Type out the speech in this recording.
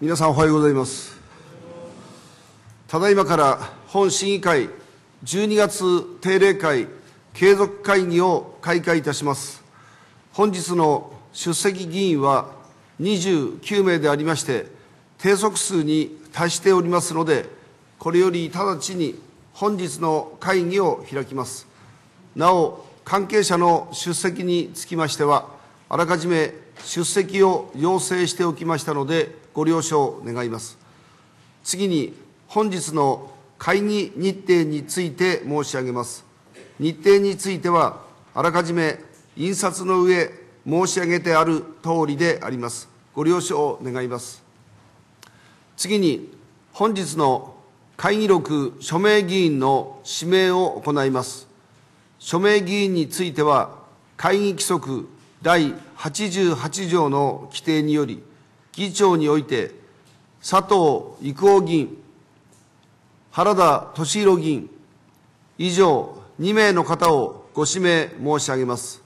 皆さんおはようございますただいまから本審議会12月定例会継続会議を開会いたします本日の出席議員は29名でありまして定則数に達しておりますのでこれより直ちに本日の会議を開きますなお関係者の出席につきましてはあらかじめ出席を要請しておきましたのでご了承願います。次に、本日の会議日程について申し上げます。日程については、あらかじめ印刷の上、申し上げてある通りであります。ご了承願います。次に、本日の会議録署名議員の指名を行います。署名議員については、会議規則第88条の規定により、議長において、佐藤郁夫議員、原田俊弘議員、以上2名の方をご指名申し上げます。